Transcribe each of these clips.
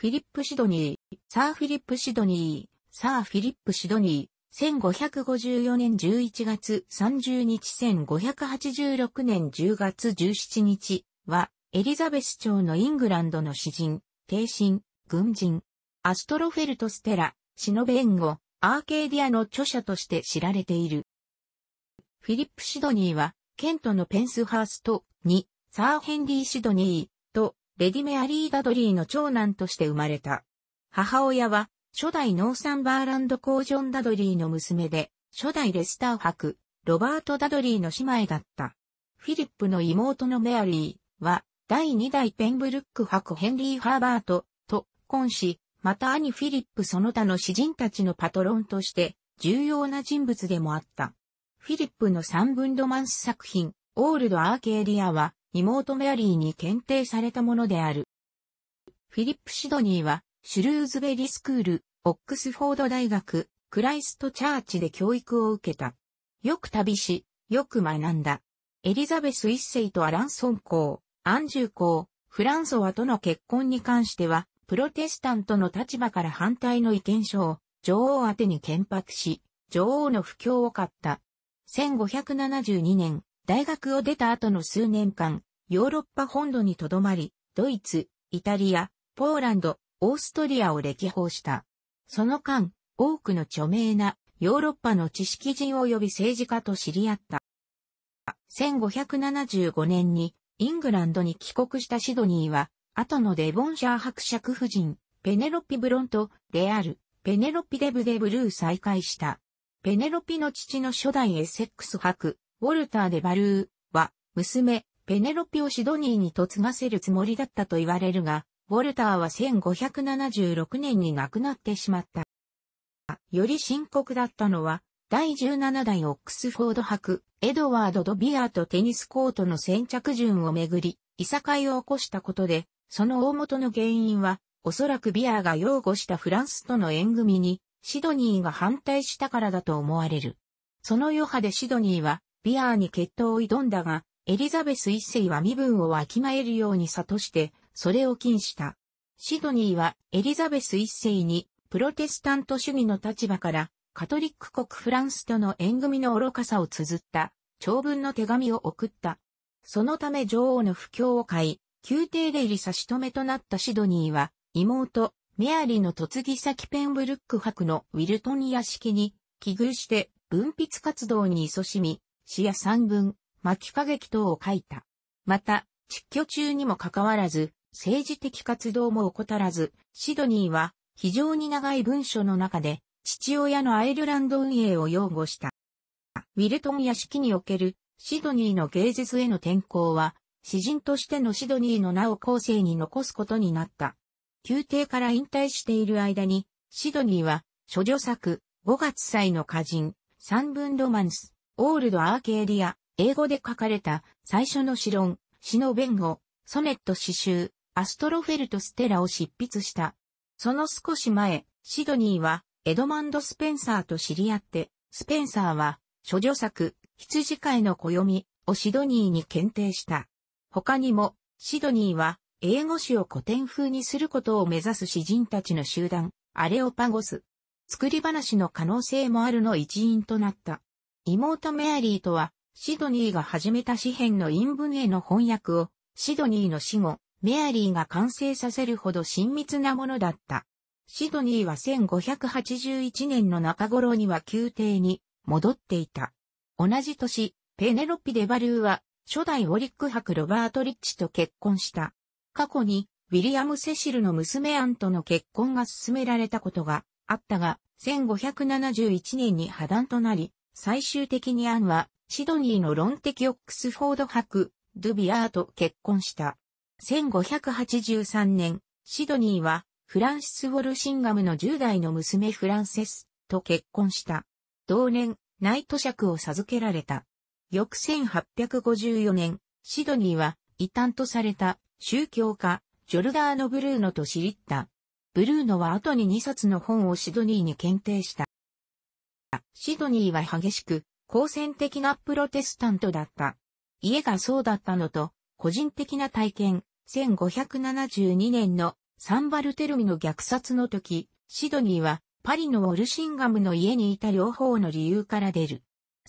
フィリップ・シドニー、サー・フィリップ・シドニー、サー・フィリップ・シドニー、1554年11月30日1586年10月17日は、エリザベス朝のイングランドの詩人、帝神、軍人、アストロフェルト・ステラ、シノベンゴ、アーケーディアの著者として知られている。フィリップ・シドニーは、ケントのペンスハーストに、サー・ヘンリー・シドニー、レディメアリー・ダドリーの長男として生まれた。母親は、初代ノーサンバーランド工ジョン・ダドリーの娘で、初代レスター博、ロバート・ダドリーの姉妹だった。フィリップの妹のメアリーは、第2代ペンブルック博ヘンリー・ハーバートと婚し、また兄フィリップその他の詩人たちのパトロンとして重要な人物でもあった。フィリップの三文ロマンス作品、オールド・アーケーリアは、妹メアリーに検定されたものである。フィリップ・シドニーは、シュルーズベリースクール、オックスフォード大学、クライストチャーチで教育を受けた。よく旅し、よく学んだ。エリザベス一世とアランソン公、アンジュー公、フランソワとの結婚に関しては、プロテスタントの立場から反対の意見書を女王宛てに建白し、女王の不況を買った。1572年、大学を出た後の数年間、ヨーロッパ本土にとどまり、ドイツ、イタリア、ポーランド、オーストリアを歴訪した。その間、多くの著名なヨーロッパの知識人及び政治家と知り合った。1575年にイングランドに帰国したシドニーは、後のデボンシャー伯爵夫人、ペネロピ・ブロント、レアル、ペネロピ・デブ・デ・ブルー再会した。ペネロピの父の初代エセックス伯、ウォルター・デ・バルーは、娘、ペネロピをシドニーに嫁がせるつもりだったと言われるが、ウォルターは1576年に亡くなってしまった。より深刻だったのは、第17代オックスフォード博、エドワード・ドビアーとテニスコートの先着順をめぐり、いさかいを起こしたことで、その大元の原因は、おそらくビアーが擁護したフランスとの縁組に、シドニーが反対したからだと思われる。その余波でシドニーは、ビアーに決闘を挑んだが、エリザベス一世は身分をわきまえるように諭して、それを禁した。シドニーはエリザベス一世にプロテスタント主義の立場からカトリック国フランスとの縁組の愚かさを綴った長文の手紙を送った。そのため女王の不況を買い、宮廷で入り差し止めとなったシドニーは妹、メアリーの嫁ぎ先ペンブルック博のウィルトン屋敷に、寄遇して文筆活動に勤しみ、詩や散文、巻き過激等を書いた。また、蟄居中にもかかわらず、政治的活動も怠らず、シドニーは非常に長い文書の中で、父親のアイルランド運営を擁護した。ウィルトン屋敷におけるシドニーの芸術への転向は、詩人としてのシドニーの名を後世に残すことになった。宮廷から引退している間に、シドニーは、諸女作、5月祭の歌人、三分ロマンス、オールドアーケーディア、英語で書かれた最初の詩論、詩の弁護、ソネット詩集、アストロフェルト・ステラを執筆した。その少し前、シドニーはエドマンド・スペンサーと知り合って、スペンサーは、諸女作、羊飼いの暦をシドニーに検定した。他にも、シドニーは、英語詩を古典風にすることを目指す詩人たちの集団、アレオパゴス。作り話の可能性もあるの一員となった。妹メアリーとは、シドニーが始めた詩編の陰文への翻訳を、シドニーの死後、メアリーが完成させるほど親密なものだった。シドニーは1581年の中頃には宮廷に戻っていた。同じ年、ペネロピ・デバルーは初代オリック博ロバート・リッチと結婚した。過去にウィリアム・セシルの娘アンとの結婚が進められたことがあったが、1571年に破談となり、最終的にアンはシドニーの論的オックスフォード博、ドゥビアーと結婚した。1583年、シドニーは、フランシス・ウォルシンガムの10代の娘フランセスと結婚した。同年、ナイト爵を授けられた。翌1854年、シドニーは、異端とされた宗教家、ジョルダーノ・ブルーノと知りった。ブルーノは後に2冊の本をシドニーに検定した。シドニーは激しく好戦的なプロテスタントだった。家がそうだったのと、個人的な体験、1572年のサンバルテルミの虐殺の時、シドニーはパリのウォルシンガムの家にいた両方の理由から出る。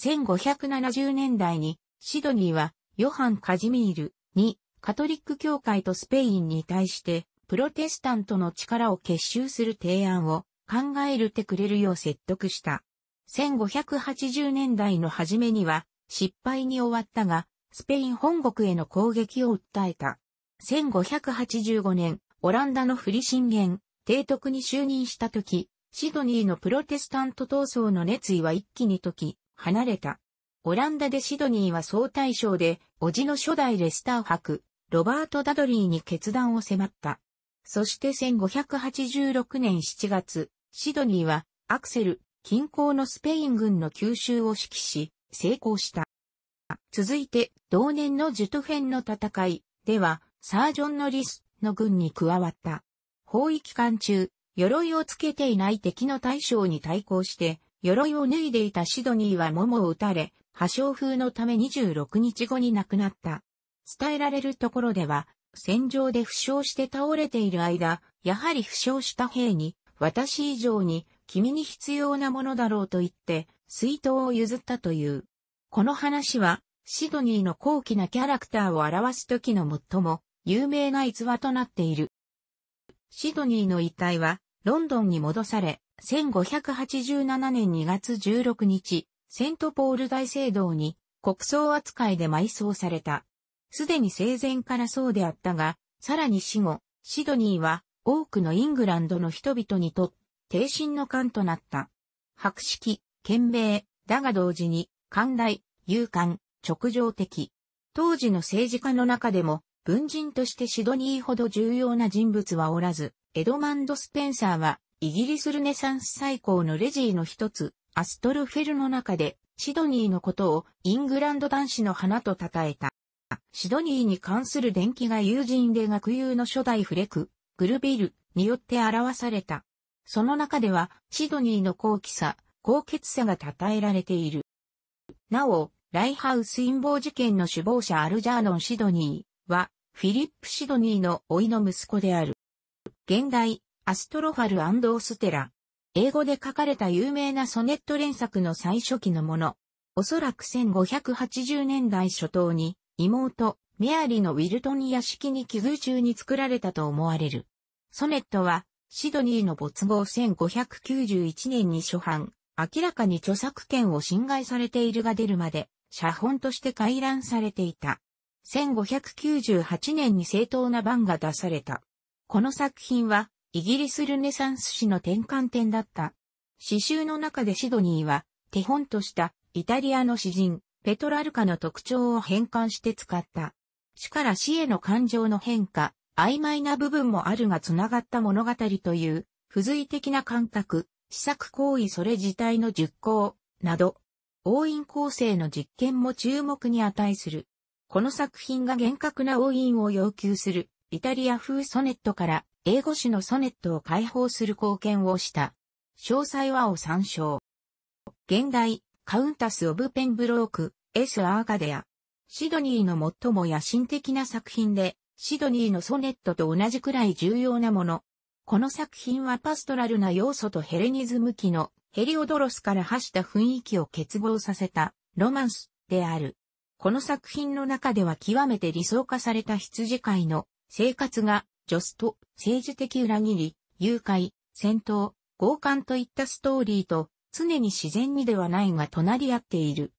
1570年代にシドニーはヨハン・カジミールにカトリック教会とスペインに対してプロテスタントの力を結集する提案を考えるてくれるよう説得した。1580年代の初めには失敗に終わったが、スペイン本国への攻撃を訴えた。1585年、オランダのフリシンゲン、提督に就任した時、シドニーのプロテスタント闘争の熱意は一気に解き、離れた。オランダでシドニーは総大将で、叔父の初代レスター博、ロバート・ダドリーに決断を迫った。そして1586年7月、シドニーはアクセル、近郊のスペイン軍の吸収を指揮し、成功した。続いて、同年のジュトフェンの戦いでは、サージョン・ノリスの軍に加わった。包囲期間中、鎧をつけていない敵の大将に対抗して、鎧を脱いでいたシドニーは桃を撃たれ、破傷風のため26日後に亡くなった。伝えられるところでは、戦場で負傷して倒れている間、やはり負傷した兵に、私以上に君に必要なものだろうと言って、水筒を譲ったという。この話は、シドニーの高貴なキャラクターを表す時の最も有名な逸話となっている。シドニーの遺体は、ロンドンに戻され、1587年2月16日、セントポール大聖堂に国葬扱いで埋葬された。すでに生前からそうであったが、さらに死後、シドニーは多くのイングランドの人々にとって挺身の官となった。白式、賢明、だが同時に、寛大、勇敢、直情的。当時の政治家の中でも、文人としてシドニーほど重要な人物はおらず、エドマンド・スペンサーは、イギリスルネサンス最高のレジーの一つ、アストルフェルの中で、シドニーのことをイングランド男子の花と称えた。シドニーに関する伝記が友人で学友の初代フレク、グルビルによって表された。その中では、シドニーの高貴さ、高潔さが称えられている。なお、ライハウス陰謀事件の首謀者アルジャーノン・シドニーは、フィリップ・シドニーのいの息子である。現代、アストロファルオステラ。英語で書かれた有名なソネット連作の最初期のもの。おそらく1580年代初頭に、妹、メアリのウィルトン屋敷に寄付中に作られたと思われる。ソネットは、シドニーの没後1591年に初版、明らかに著作権を侵害されているが出るまで、写本として回覧されていた。1598年に正当な版が出された。この作品は、イギリスルネサンス史の転換点だった。詩集の中でシドニーは、手本としたイタリアの詩人、ペトラルカの特徴を変換して使った。主から死への感情の変化、曖昧な部分もあるが繋がった物語という、付随的な感覚、試作行為それ自体の実行、など、応印構成の実験も注目に値する。この作品が厳格な応印を要求する、イタリア風ソネットから英語詞のソネットを解放する貢献をした。詳細はを参照。現代、カウンタス・オブ・ペンブローク、S・ アーガデア。シドニーの最も野心的な作品で、シドニーのソネットと同じくらい重要なもの。この作品はパストラルな要素とヘレニズム期のヘリオドロスから発した雰囲気を結合させたロマンスである。この作品の中では極めて理想化された羊飼いの生活がジョスト、政治的裏切り、誘拐、戦闘、強姦といったストーリーと常に自然にではないが隣り合っている。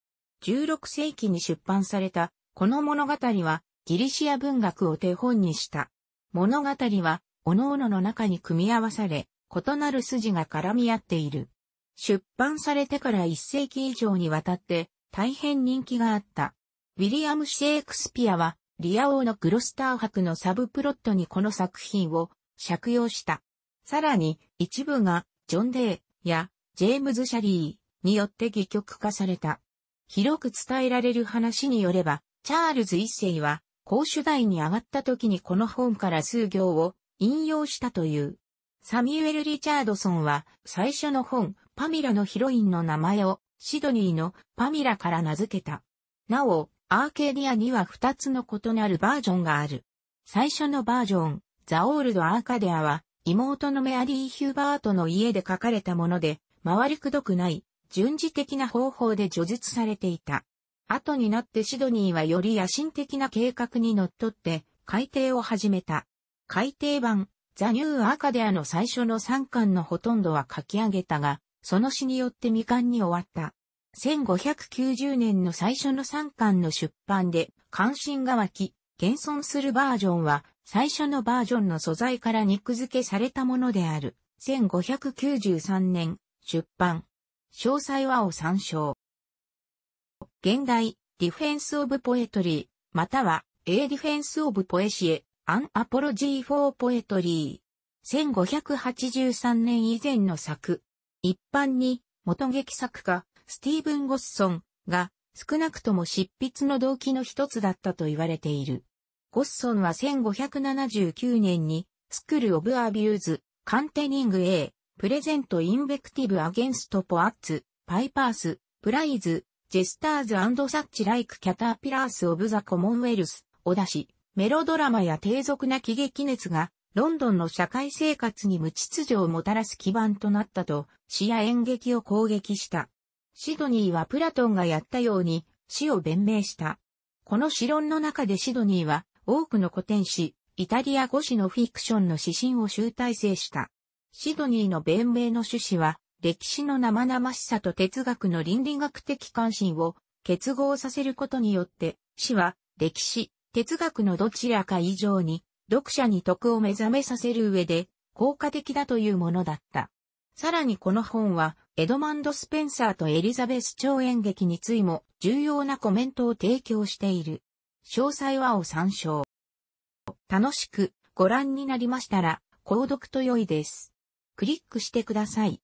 16世紀に出版されたこの物語はギリシア文学を手本にした。物語は、各々の中に組み合わされ、異なる筋が絡み合っている。出版されてから1世紀以上にわたって、大変人気があった。ウィリアム・シェイクスピアは、リア王のグロスター博のサブプロットにこの作品を借用した。さらに、一部が、ジョン・デーや、ジェームズ・シャリーによって戯曲化された。広く伝えられる話によれば、チャールズ一世は、公主台に上がった時にこの本から数行を引用したという。サミュエル・リチャードソンは最初の本、パミラのヒロインの名前をシドニーのパミラから名付けた。なお、アーケーディアには2つの異なるバージョンがある。最初のバージョン、ザ・オールド・アーカデアは妹のメアリー・ヒューバートの家で書かれたもので、回りくどくない、順次的な方法で叙述されていた。後になってシドニーはより野心的な計画にのっとって改訂を始めた。改訂版、ザ・ニュー・アカデアの最初の3巻のほとんどは書き上げたが、その詩によって未完に終わった。1590年の最初の3巻の出版で関心が湧き、現存するバージョンは最初のバージョンの素材から肉付けされたものである。1593年出版。詳細はを参照。現代、ディフェンスオブポエトリー、または、A ディフェンス・オブ・ポエシエ、アン・アポロジー・フォー・ポエトリー。p 1583年以前の作。一般に、元劇作家、スティーブン・ゴッソンが、少なくとも執筆の動機の一つだったと言われている。ゴッソンは1579年に、スクール・オブ・アビューズ、カンテニング・エ A、プレゼント・インベクティブ・アゲンスト・ポアッツ、パイパース、プライズ、ジェスターズサッチライクキャターピラースオブザコモンウェルスを出し、メロドラマや低俗な喜劇熱が、ロンドンの社会生活に無秩序をもたらす基盤となったと、詩や演劇を攻撃した。シドニーはプラトンがやったように、詩を弁明した。この詩論の中でシドニーは、多くの古典詩、イタリア語詩のフィクションの指針を集大成した。シドニーの弁明の趣旨は、歴史の生々しさと哲学の倫理学的関心を結合させることによって、詩は歴史、哲学のどちらか以上に読者に徳を目覚めさせる上で効果的だというものだった。さらにこの本は、エドマンド・スペンサーとエリザベス超演劇についも重要なコメントを提供している。詳細はを参照。楽しくご覧になりましたら、購読と良いです。クリックしてください。